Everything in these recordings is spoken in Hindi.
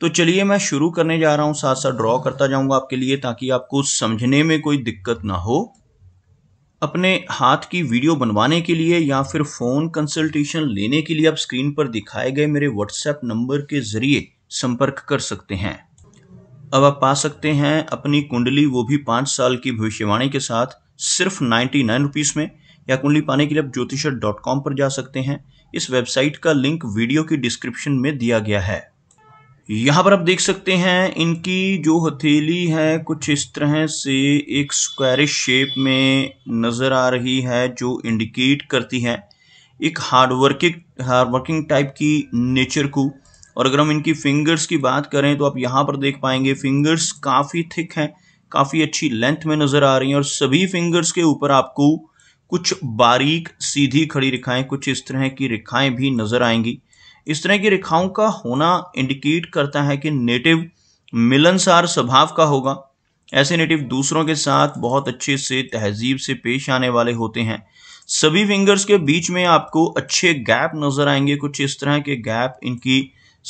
तो चलिए मैं शुरू करने जा रहा हूँ साथ साथ ड्रॉ करता जाऊँगा आपके लिए ताकि आपको समझने में कोई दिक्कत ना हो अपने हाथ की वीडियो बनवाने के लिए या फिर फ़ोन कंसल्टेशन लेने के लिए आप स्क्रीन पर दिखाए गए मेरे व्हाट्सएप नंबर के ज़रिए संपर्क कर सकते हैं अब आप पा सकते हैं अपनी कुंडली वो भी पाँच साल की भविष्यवाणी के साथ सिर्फ नाइन्टी नाइन रुपीज़ में या कुंडली पाने के लिए आप ज्योतिष डॉट कॉम पर जा सकते हैं इस वेबसाइट का लिंक वीडियो की डिस्क्रिप्शन में दिया गया है यहां पर आप देख सकते हैं इनकी जो हथेली है कुछ इस तरह से एक स्क्वायरिश शेप में नजर आ रही है जो इंडिकेट करती है एक हार्डवर्किंग हार्डवर्किंग टाइप की नेचर को और अगर हम इनकी फिंगर्स की बात करें तो आप यहाँ पर देख पाएंगे फिंगर्स काफ़ी थिक हैं काफ़ी अच्छी लेंथ में नज़र आ रही हैं और सभी फिंगर्स के ऊपर आपको कुछ बारीक सीधी खड़ी रेखाएं कुछ इस तरह की रेखाएं भी नज़र आएंगी इस तरह की रेखाओं का होना इंडिकेट करता है कि नेटिव मिलनसार स्वभाव का होगा ऐसे नेटिव दूसरों के साथ बहुत अच्छे से तहजीब से पेश आने वाले होते हैं सभी फिंगर्स के बीच में आपको अच्छे गैप नज़र आएंगे कुछ इस तरह के गैप इनकी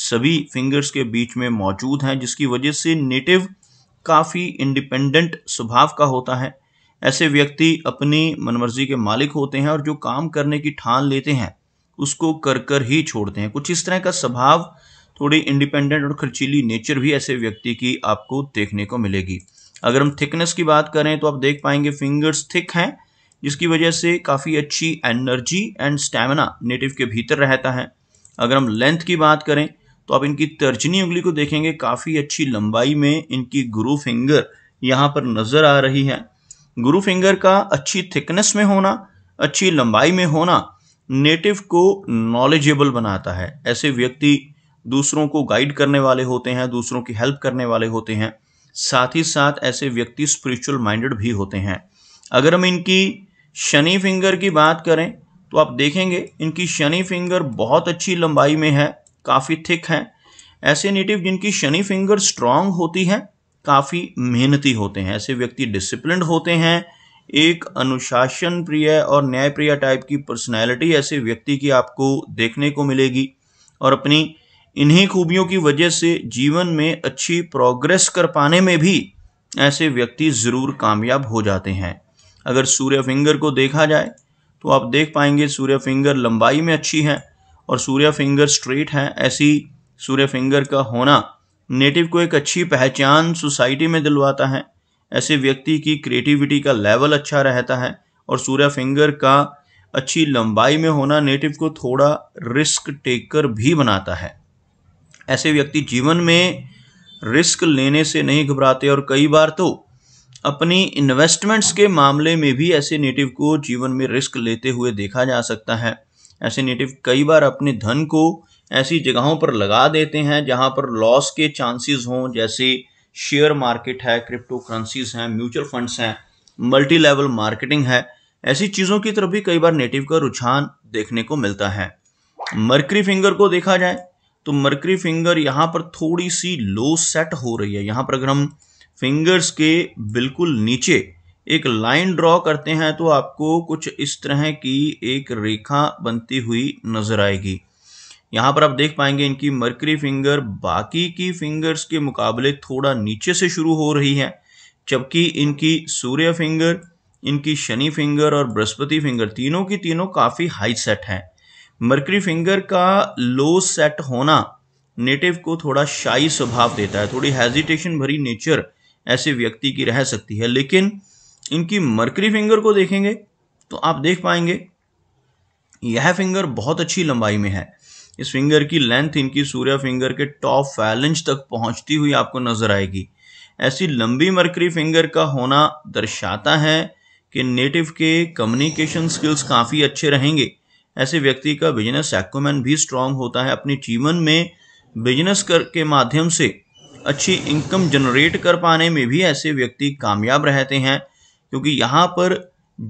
सभी फिंगर्स के बीच में मौजूद हैं जिसकी वजह से नेटिव काफ़ी इंडिपेंडेंट स्वभाव का होता है ऐसे व्यक्ति अपनी मनमर्जी के मालिक होते हैं और जो काम करने की ठान लेते हैं उसको कर कर ही छोड़ते हैं कुछ इस तरह का स्वभाव थोड़ी इंडिपेंडेंट और खर्चीली नेचर भी ऐसे व्यक्ति की आपको देखने को मिलेगी अगर हम थिकनेस की बात करें तो आप देख पाएंगे फिंगर्स थिक हैं जिसकी वजह से काफ़ी अच्छी एनर्जी एंड स्टेमिना नेटिव के भीतर रहता है अगर हम लेंथ की बात करें तो आप इनकी तर्जनी उंगली को देखेंगे काफ़ी अच्छी लंबाई में इनकी गुरु फिंगर यहाँ पर नज़र आ रही है गुरु फिंगर का अच्छी थिकनेस में होना अच्छी लंबाई में होना नेटिव को नॉलेजेबल बनाता है ऐसे व्यक्ति दूसरों को गाइड करने वाले होते हैं दूसरों की हेल्प करने वाले होते हैं साथ ही साथ ऐसे व्यक्ति स्पिरिचुअल माइंडेड भी होते हैं अगर हम इनकी शनि फिंगर की बात करें तो आप देखेंगे इनकी शनि फिंगर बहुत अच्छी लंबाई में है काफ़ी थिक हैं ऐसे नेटिव जिनकी शनि फिंगर स्ट्रांग होती है काफ़ी मेहनती होते हैं ऐसे व्यक्ति डिसिप्लिन होते हैं एक अनुशासन प्रिय और न्यायप्रिय टाइप की पर्सनैलिटी ऐसे व्यक्ति की आपको देखने को मिलेगी और अपनी इन्हीं खूबियों की वजह से जीवन में अच्छी प्रोग्रेस कर पाने में भी ऐसे व्यक्ति ज़रूर कामयाब हो जाते हैं अगर सूर्य फिंगर को देखा जाए तो आप देख पाएंगे सूर्य फिंगर लंबाई में अच्छी है और सूर्य फिंगर स्ट्रेट हैं ऐसी सूर्य फिंगर का होना नेटिव को एक अच्छी पहचान सोसाइटी में दिलवाता है ऐसे व्यक्ति की क्रिएटिविटी का लेवल अच्छा रहता है और सूर्य फिंगर का अच्छी लंबाई में होना नेटिव को थोड़ा रिस्क टेकर भी बनाता है ऐसे व्यक्ति जीवन में रिस्क लेने से नहीं घबराते और कई बार तो अपनी इन्वेस्टमेंट्स के मामले में भी ऐसे नेटिव को जीवन में रिस्क लेते हुए देखा जा सकता है ऐसे नेटिव कई बार अपने धन को ऐसी जगहों पर लगा देते हैं जहां पर लॉस के चांसेस हों जैसे शेयर मार्केट है क्रिप्टो करेंसीज हैं म्यूचुअल फंड्स हैं मल्टी लेवल मार्केटिंग है ऐसी चीज़ों की तरफ भी कई बार नेटिव का रुझान देखने को मिलता है मरकरी फिंगर को देखा जाए तो मरकरी फिंगर यहाँ पर थोड़ी सी लो सेट हो रही है यहाँ पर अगर हम फिंगर्स के बिल्कुल नीचे एक लाइन ड्रॉ करते हैं तो आपको कुछ इस तरह की एक रेखा बनती हुई नजर आएगी यहाँ पर आप देख पाएंगे इनकी मर्करी फिंगर बाकी की फिंगर्स के मुकाबले थोड़ा नीचे से शुरू हो रही है जबकि इनकी सूर्य फिंगर इनकी शनि फिंगर और बृहस्पति फिंगर तीनों की तीनों काफ़ी हाई सेट हैं मर्करी फिंगर का लो सेट होना नेटिव को थोड़ा शाही स्वभाव देता है थोड़ी हेजिटेशन भरी नेचर ऐसे व्यक्ति की रह सकती है लेकिन इनकी मर्करी फिंगर को देखेंगे तो आप देख पाएंगे यह फिंगर बहुत अच्छी लंबाई में है इस फिंगर की लेंथ इनकी सूर्य फिंगर के टॉप फैलेंज तक पहुंचती हुई आपको नजर आएगी ऐसी लंबी मरकरी फिंगर का होना दर्शाता है कि नेटिव के कम्युनिकेशन स्किल्स काफ़ी अच्छे रहेंगे ऐसे व्यक्ति का बिजनेस एक्मैन भी स्ट्रांग होता है अपने जीवन में बिजनेस कर के माध्यम से अच्छी इनकम जनरेट कर पाने में भी ऐसे व्यक्ति कामयाब रहते हैं क्योंकि यहाँ पर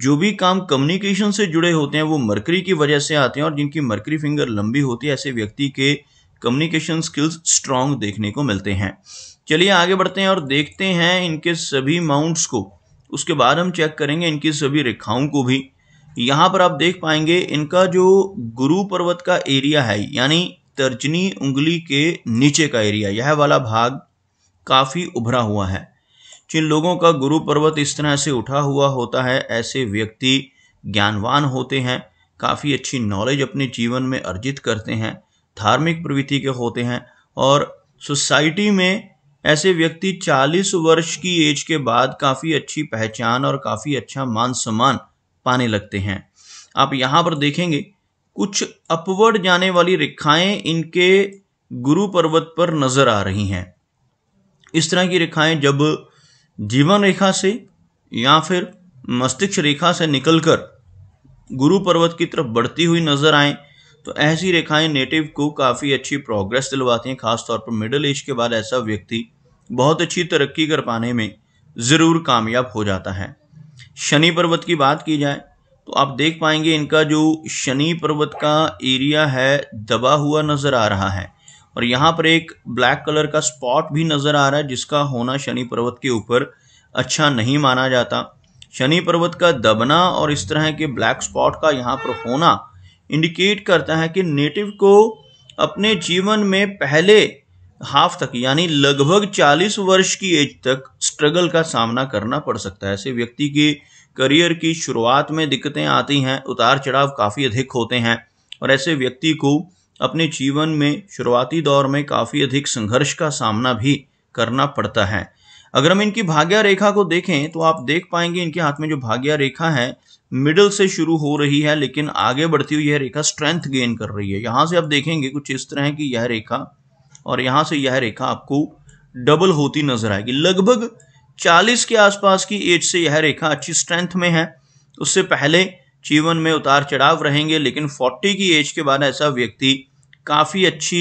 जो भी काम कम्युनिकेशन से जुड़े होते हैं वो मरकरी की वजह से आते हैं और जिनकी मरकरी फिंगर लंबी होती है ऐसे व्यक्ति के कम्युनिकेशन स्किल्स स्ट्रांग देखने को मिलते हैं चलिए आगे बढ़ते हैं और देखते हैं इनके सभी माउंट्स को उसके बाद हम चेक करेंगे इनकी सभी रेखाओं को भी यहाँ पर आप देख पाएंगे इनका जो गुरु पर्वत का एरिया है यानी तर्जनी उंगली के नीचे का एरिया यह वाला भाग काफ़ी उभरा हुआ है जिन लोगों का गुरु पर्वत इस तरह से उठा हुआ होता है ऐसे व्यक्ति ज्ञानवान होते हैं काफ़ी अच्छी नॉलेज अपने जीवन में अर्जित करते हैं धार्मिक प्रवृत्ति के होते हैं और सोसाइटी में ऐसे व्यक्ति 40 वर्ष की एज के बाद काफ़ी अच्छी पहचान और काफ़ी अच्छा मान सम्मान पाने लगते हैं आप यहाँ पर देखेंगे कुछ अपवर्ड जाने वाली रेखाएँ इनके गुरु पर्वत पर नज़र आ रही हैं इस तरह की रेखाएँ जब जीवन रेखा से या फिर मस्तिष्क रेखा से निकलकर गुरु पर्वत की तरफ बढ़ती हुई नजर आए तो ऐसी रेखाएं नेटिव को काफ़ी अच्छी प्रोग्रेस दिलवाती हैं खासतौर पर मिडिल एज के बाद ऐसा व्यक्ति बहुत अच्छी तरक्की कर पाने में ज़रूर कामयाब हो जाता है शनि पर्वत की बात की जाए तो आप देख पाएंगे इनका जो शनि पर्वत का एरिया है दबा हुआ नज़र आ रहा है और यहाँ पर एक ब्लैक कलर का स्पॉट भी नजर आ रहा है जिसका होना शनि पर्वत के ऊपर अच्छा नहीं माना जाता शनि पर्वत का दबना और इस तरह के ब्लैक स्पॉट का यहाँ पर होना इंडिकेट करता है कि नेटिव को अपने जीवन में पहले हाफ तक यानी लगभग 40 वर्ष की एज तक स्ट्रगल का सामना करना पड़ सकता है ऐसे व्यक्ति की करियर की शुरुआत में दिक्कतें आती हैं उतार चढ़ाव काफ़ी अधिक होते हैं और ऐसे व्यक्ति को अपने जीवन में शुरुआती दौर में काफ़ी अधिक संघर्ष का सामना भी करना पड़ता है अगर हम इनकी भाग्य रेखा को देखें तो आप देख पाएंगे इनके हाथ में जो भाग्य रेखा है मिडल से शुरू हो रही है लेकिन आगे बढ़ती हुई यह रेखा स्ट्रेंथ गेन कर रही है यहाँ से आप देखेंगे कुछ इस तरह की यह रेखा और यहाँ से यह रेखा आपको डबल होती नजर आएगी लगभग 40 के आसपास की एज से यह रेखा अच्छी स्ट्रेंथ में है उससे पहले जीवन में उतार चढ़ाव रहेंगे लेकिन 40 की एज के बाद ऐसा व्यक्ति काफ़ी अच्छी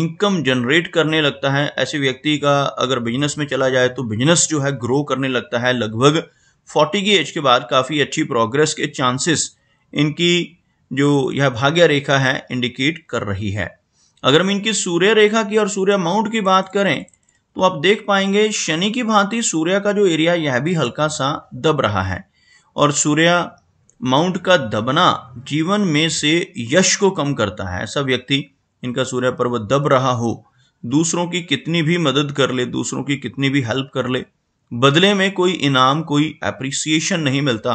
इनकम जनरेट करने लगता है ऐसे व्यक्ति का अगर बिजनेस में चला जाए तो बिजनेस जो है ग्रो करने लगता है लगभग फोर्टी की एज के बाद काफ़ी अच्छी प्रोग्रेस के चांसेस इनकी जो यह भाग्य रेखा है इंडिकेट कर रही है अगर हम इनकी सूर्य रेखा की और सूर्य माउंट की बात करें तो आप देख पाएंगे शनि की भांति सूर्य का जो एरिया यह भी हल्का सा दब रहा है और सूर्य माउंट का दबना जीवन में से यश को कम करता है ऐसा व्यक्ति इनका सूर्य पर्व दब रहा हो दूसरों की कितनी भी मदद कर ले दूसरों की कितनी भी हेल्प कर ले बदले में कोई इनाम कोई एप्रिसिएशन नहीं मिलता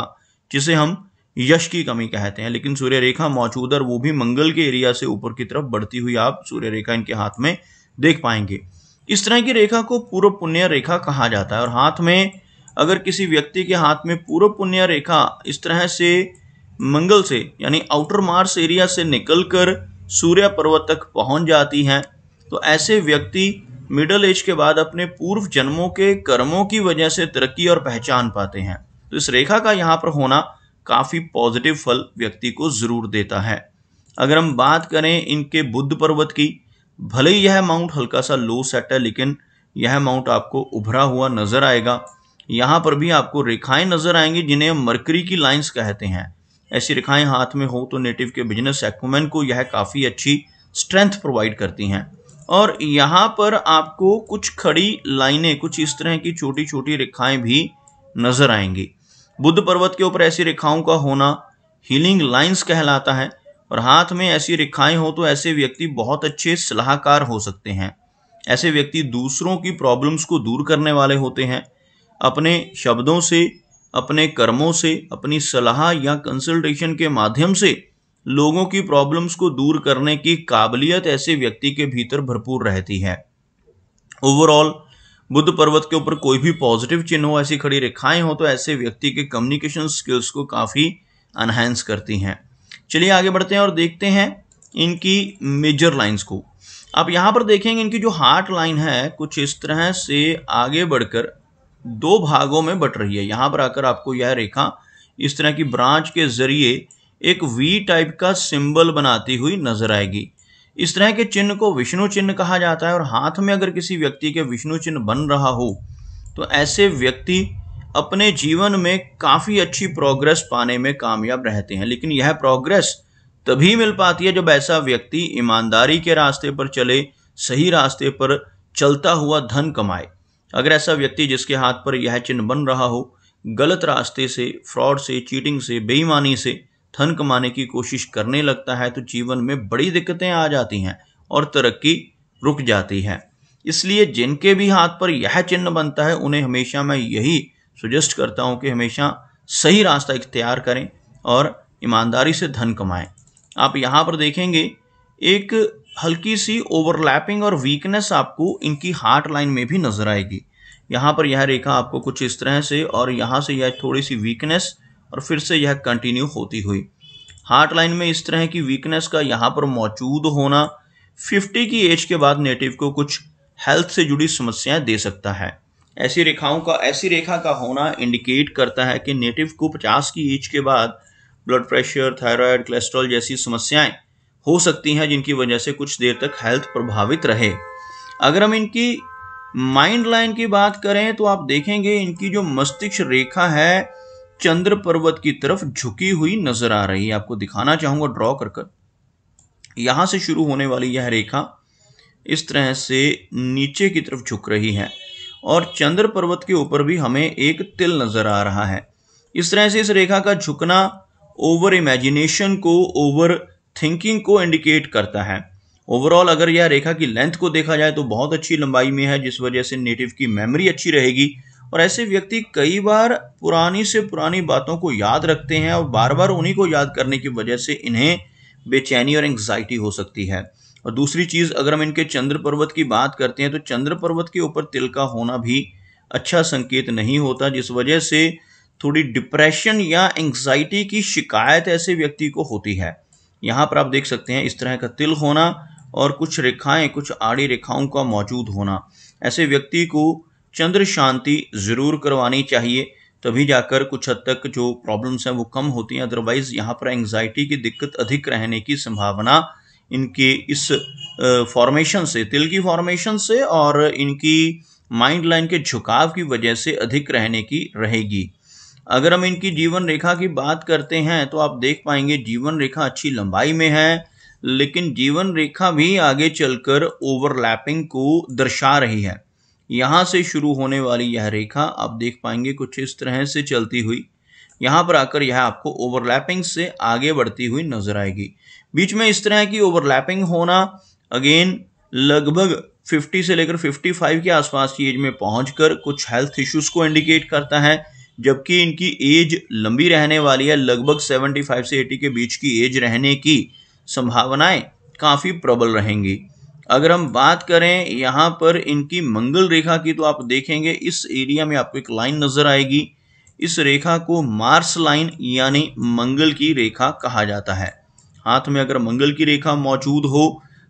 जिसे हम यश की कमी कहते हैं लेकिन सूर्य रेखा मौजूद और वो भी मंगल के एरिया से ऊपर की तरफ बढ़ती हुई आप सूर्य रेखा इनके हाथ में देख पाएंगे इस तरह की रेखा को पूर्व पुण्य रेखा कहा जाता है और हाथ में अगर किसी व्यक्ति के हाथ में पूर्व पुण्य रेखा इस तरह से मंगल से यानी आउटर मार्स एरिया से निकलकर सूर्य पर्वत तक पहुंच जाती है तो ऐसे व्यक्ति मिडल एज के बाद अपने पूर्व जन्मों के कर्मों की वजह से तरक्की और पहचान पाते हैं तो इस रेखा का यहाँ पर होना काफ़ी पॉजिटिव फल व्यक्ति को ज़रूर देता है अगर हम बात करें इनके बुद्ध पर्वत की भले ही यह माउंट हल्का सा लो सेट है लेकिन यह माउंट आपको उभरा हुआ नज़र आएगा यहाँ पर भी आपको रेखाएं नजर आएंगी जिन्हें मरकरी की लाइंस कहते हैं ऐसी रेखाएं हाथ में हो तो नेटिव के बिजनेस एक्वमेन को यह काफ़ी अच्छी स्ट्रेंथ प्रोवाइड करती हैं और यहाँ पर आपको कुछ खड़ी लाइनें कुछ इस तरह की छोटी छोटी रेखाएं भी नजर आएंगी बुद्ध पर्वत के ऊपर ऐसी रेखाओं का होना हीलिंग लाइन्स कहलाता है और हाथ में ऐसी रेखाएं हो तो ऐसे व्यक्ति बहुत अच्छे सलाहकार हो सकते हैं ऐसे व्यक्ति दूसरों की प्रॉब्लम्स को दूर करने वाले होते हैं अपने शब्दों से अपने कर्मों से अपनी सलाह या कंसल्टेशन के माध्यम से लोगों की प्रॉब्लम्स को दूर करने की काबिलियत ऐसे व्यक्ति के भीतर भरपूर रहती है ओवरऑल बुद्ध पर्वत के ऊपर कोई भी पॉजिटिव चिन्ह हो ऐसी खड़ी रेखाएं हो तो ऐसे व्यक्ति के कम्युनिकेशन स्किल्स को काफ़ी एनहेंस करती हैं चलिए आगे बढ़ते हैं और देखते हैं इनकी मेजर लाइंस को आप यहाँ पर देखेंगे इनकी जो हार्ट लाइन है कुछ इस तरह से आगे बढ़कर दो भागों में बट रही है यहाँ पर आकर आपको यह रेखा इस तरह की ब्रांच के जरिए एक वी टाइप का सिंबल बनाती हुई नजर आएगी इस तरह के चिन्ह को विष्णु चिन्ह कहा जाता है और हाथ में अगर किसी व्यक्ति के विष्णु चिन्ह बन रहा हो तो ऐसे व्यक्ति अपने जीवन में काफ़ी अच्छी प्रोग्रेस पाने में कामयाब रहते हैं लेकिन यह प्रोग्रेस तभी मिल पाती है जब ऐसा व्यक्ति ईमानदारी के रास्ते पर चले सही रास्ते पर चलता हुआ धन कमाए अगर ऐसा व्यक्ति जिसके हाथ पर यह चिन्ह बन रहा हो गलत रास्ते से फ्रॉड से चीटिंग से बेईमानी से धन कमाने की कोशिश करने लगता है तो जीवन में बड़ी दिक्कतें आ जाती हैं और तरक्की रुक जाती है इसलिए जिनके भी हाथ पर यह चिन्ह बनता है उन्हें हमेशा मैं यही सुजेस्ट करता हूँ कि हमेशा सही रास्ता इख्तियार करें और ईमानदारी से धन कमाएं आप यहाँ पर देखेंगे एक हल्की सी ओवरलैपिंग और वीकनेस आपको इनकी हार्ट लाइन में भी नजर आएगी यहाँ पर यह रेखा आपको कुछ इस तरह से और यहाँ से यह थोड़ी सी वीकनेस और फिर से यह कंटिन्यू होती हुई हार्ट लाइन में इस तरह की वीकनेस का यहाँ पर मौजूद होना 50 की एज के बाद नेटिव को कुछ हेल्थ से जुड़ी समस्याएं दे सकता है ऐसी रेखाओं का ऐसी रेखा का होना इंडिकेट करता है कि नेटिव को 50 की एज के बाद ब्लड प्रेशर थायराइड कोलेस्ट्रॉल जैसी समस्याएं हो सकती हैं जिनकी वजह से कुछ देर तक हेल्थ प्रभावित रहे अगर हम इनकी माइंड लाइन की बात करें तो आप देखेंगे इनकी जो मस्तिष्क रेखा है चंद्र पर्वत की तरफ झुकी हुई नजर आ रही है आपको दिखाना चाहूंगा ड्रॉ कर कर यहां से शुरू होने वाली यह रेखा इस तरह से नीचे की तरफ झुक रही है और चंद्र पर्वत के ऊपर भी हमें एक तिल नजर आ रहा है इस तरह से इस रेखा का झुकना ओवर इमेजिनेशन को ओवर थिंकिंग को इंडिकेट करता है ओवरऑल अगर यह रेखा की लेंथ को देखा जाए तो बहुत अच्छी लंबाई में है जिस वजह से नेटिव की मेमोरी अच्छी रहेगी और ऐसे व्यक्ति कई बार पुरानी से पुरानी बातों को याद रखते हैं और बार बार उन्हीं को याद करने की वजह से इन्हें बेचैनी और एंग्जाइटी हो सकती है और दूसरी चीज़ अगर हम इनके चंद्र पर्वत की बात करते हैं तो चंद्र पर्वत के ऊपर तिल का होना भी अच्छा संकेत नहीं होता जिस वजह से थोड़ी डिप्रेशन या एंग्जाइटी की शिकायत ऐसे व्यक्ति को होती है यहाँ पर आप देख सकते हैं इस तरह का तिल होना और कुछ रेखाएं कुछ आड़ी रेखाओं का मौजूद होना ऐसे व्यक्ति को चंद्र शांति ज़रूर करवानी चाहिए तभी जाकर कुछ हद तक जो प्रॉब्लम्स हैं वो कम होती हैं अदरवाइज़ यहाँ पर एंगजाइटी की दिक्कत अधिक रहने की संभावना इनके इस फॉर्मेशन से तिल की फॉर्मेशन से और इनकी माइंड लाइन के झुकाव की वजह से अधिक रहने की रहेगी अगर हम इनकी जीवन रेखा की बात करते हैं तो आप देख पाएंगे जीवन रेखा अच्छी लंबाई में है लेकिन जीवन रेखा भी आगे चलकर ओवरलैपिंग को दर्शा रही है यहाँ से शुरू होने वाली यह रेखा आप देख पाएंगे कुछ इस तरह से चलती हुई यहाँ पर आकर यह आपको ओवरलैपिंग से आगे बढ़ती हुई नजर आएगी बीच में इस तरह की ओवरलैपिंग होना अगेन लगभग 50 से लेकर 55 के आसपास की एज में पहुंचकर कुछ हेल्थ इश्यूज को इंडिकेट करता है जबकि इनकी एज लंबी रहने वाली है लगभग 75 से 80 के बीच की एज रहने की संभावनाएं काफ़ी प्रबल रहेंगी अगर हम बात करें यहाँ पर इनकी मंगल रेखा की तो आप देखेंगे इस एरिया में आपको एक लाइन नज़र आएगी इस रेखा को मार्स लाइन यानी मंगल की रेखा कहा जाता है हाथ में अगर मंगल की रेखा मौजूद हो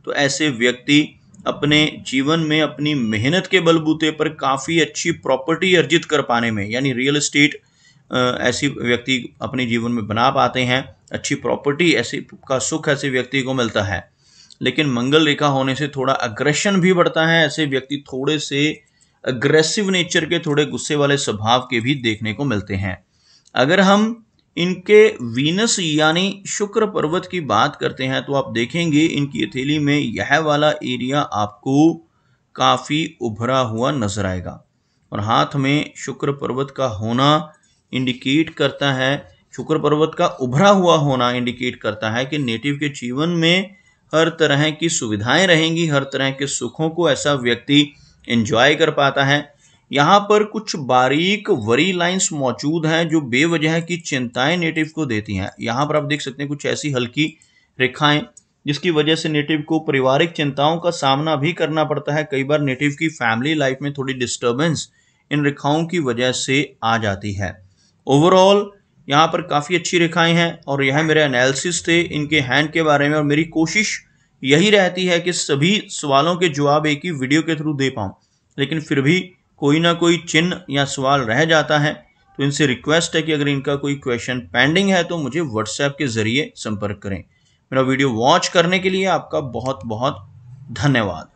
तो ऐसे व्यक्ति अपने जीवन में अपनी मेहनत के बलबूते पर काफ़ी अच्छी प्रॉपर्टी अर्जित कर पाने में यानी रियल इस्टेट ऐसी व्यक्ति अपने जीवन में बना पाते हैं अच्छी प्रॉपर्टी ऐसी का सुख ऐसे व्यक्ति को मिलता है लेकिन मंगल रेखा होने से थोड़ा अग्रेशन भी बढ़ता है ऐसे व्यक्ति थोड़े से अग्रेसिव नेचर के थोड़े गुस्से वाले स्वभाव के भी देखने को मिलते हैं अगर हम इनके वीनस यानी शुक्र पर्वत की बात करते हैं तो आप देखेंगे इनकी हथेली में यह वाला एरिया आपको काफ़ी उभरा हुआ नजर आएगा और हाथ में शुक्र पर्वत का होना इंडिकेट करता है शुक्र पर्वत का उभरा हुआ होना इंडिकेट करता है कि नेटिव के जीवन में हर तरह की सुविधाएं रहेंगी हर तरह के सुखों को ऐसा व्यक्ति एंजॉय कर पाता है यहां पर कुछ बारीक वरी लाइंस मौजूद हैं जो बेवजह की चिंताएं नेटिव को देती हैं यहां पर आप देख सकते हैं कुछ ऐसी हल्की रेखाएं जिसकी वजह से नेटिव को पारिवारिक चिंताओं का सामना भी करना पड़ता है कई बार नेटिव की फैमिली लाइफ में थोड़ी डिस्टर्बेंस इन रेखाओं की वजह से आ जाती है ओवरऑल यहाँ पर काफ़ी अच्छी रेखाएं हैं और यह मेरे एनालिसिस थे इनके हैंड के बारे में और मेरी कोशिश यही रहती है कि सभी सवालों के जवाब एक ही वीडियो के थ्रू दे पाऊँ लेकिन फिर भी कोई ना कोई चिन्ह या सवाल रह जाता है तो इनसे रिक्वेस्ट है कि अगर इनका कोई क्वेश्चन पेंडिंग है तो मुझे व्हाट्सएप के ज़रिए संपर्क करें मेरा वीडियो वॉच करने के लिए आपका बहुत बहुत धन्यवाद